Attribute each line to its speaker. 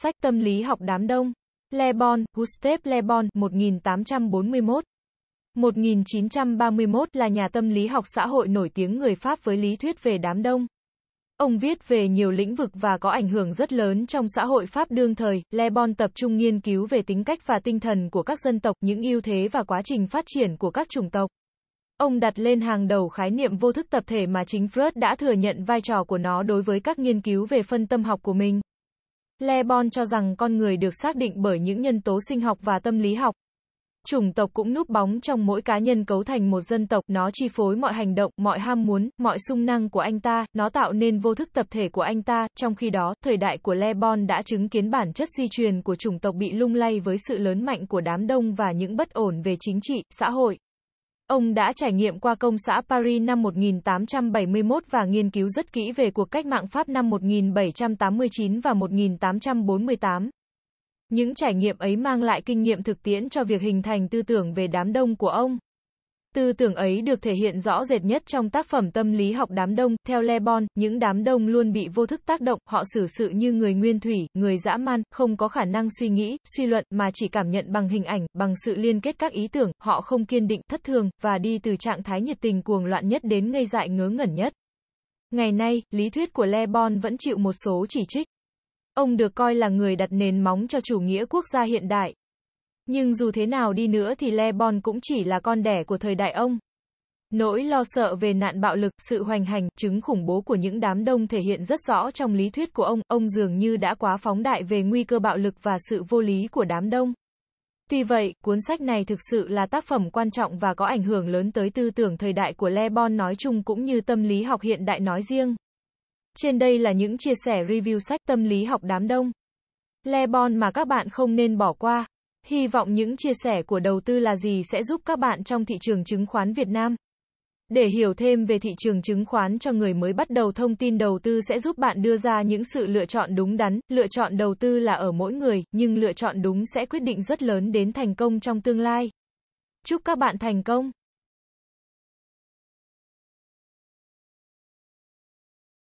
Speaker 1: Sách tâm lý học đám đông. Le Bon, Gustave Le Bon, 1841. 1931 là nhà tâm lý học xã hội nổi tiếng người Pháp với lý thuyết về đám đông. Ông viết về nhiều lĩnh vực và có ảnh hưởng rất lớn trong xã hội Pháp đương thời. Le Bon tập trung nghiên cứu về tính cách và tinh thần của các dân tộc, những ưu thế và quá trình phát triển của các chủng tộc. Ông đặt lên hàng đầu khái niệm vô thức tập thể mà chính Freud đã thừa nhận vai trò của nó đối với các nghiên cứu về phân tâm học của mình. Le Bon cho rằng con người được xác định bởi những nhân tố sinh học và tâm lý học. Chủng tộc cũng núp bóng trong mỗi cá nhân cấu thành một dân tộc, nó chi phối mọi hành động, mọi ham muốn, mọi sung năng của anh ta, nó tạo nên vô thức tập thể của anh ta, trong khi đó, thời đại của Le Bon đã chứng kiến bản chất di truyền của chủng tộc bị lung lay với sự lớn mạnh của đám đông và những bất ổn về chính trị, xã hội. Ông đã trải nghiệm qua công xã Paris năm 1871 và nghiên cứu rất kỹ về cuộc cách mạng Pháp năm 1789 và 1848. Những trải nghiệm ấy mang lại kinh nghiệm thực tiễn cho việc hình thành tư tưởng về đám đông của ông. Tư tưởng ấy được thể hiện rõ rệt nhất trong tác phẩm Tâm lý học đám đông, theo Le Bon, những đám đông luôn bị vô thức tác động, họ xử sự như người nguyên thủy, người dã man, không có khả năng suy nghĩ, suy luận, mà chỉ cảm nhận bằng hình ảnh, bằng sự liên kết các ý tưởng, họ không kiên định, thất thường, và đi từ trạng thái nhiệt tình cuồng loạn nhất đến ngây dại ngớ ngẩn nhất. Ngày nay, lý thuyết của Le Bon vẫn chịu một số chỉ trích. Ông được coi là người đặt nền móng cho chủ nghĩa quốc gia hiện đại, nhưng dù thế nào đi nữa thì Le Bon cũng chỉ là con đẻ của thời đại ông. Nỗi lo sợ về nạn bạo lực, sự hoành hành, chứng khủng bố của những đám đông thể hiện rất rõ trong lý thuyết của ông, ông dường như đã quá phóng đại về nguy cơ bạo lực và sự vô lý của đám đông. Tuy vậy, cuốn sách này thực sự là tác phẩm quan trọng và có ảnh hưởng lớn tới tư tưởng thời đại của Le Bon nói chung cũng như tâm lý học hiện đại nói riêng. Trên đây là những chia sẻ review sách tâm lý học đám đông. Le Bon mà các bạn không nên bỏ qua. Hy vọng những chia sẻ của đầu tư là gì sẽ giúp các bạn trong thị trường chứng khoán Việt Nam. Để hiểu thêm về thị trường chứng khoán cho người mới bắt đầu thông tin đầu tư sẽ giúp bạn đưa ra những sự lựa chọn đúng đắn, lựa chọn đầu tư là ở mỗi người, nhưng lựa chọn đúng sẽ quyết định rất lớn đến thành công trong tương lai. Chúc các bạn thành công!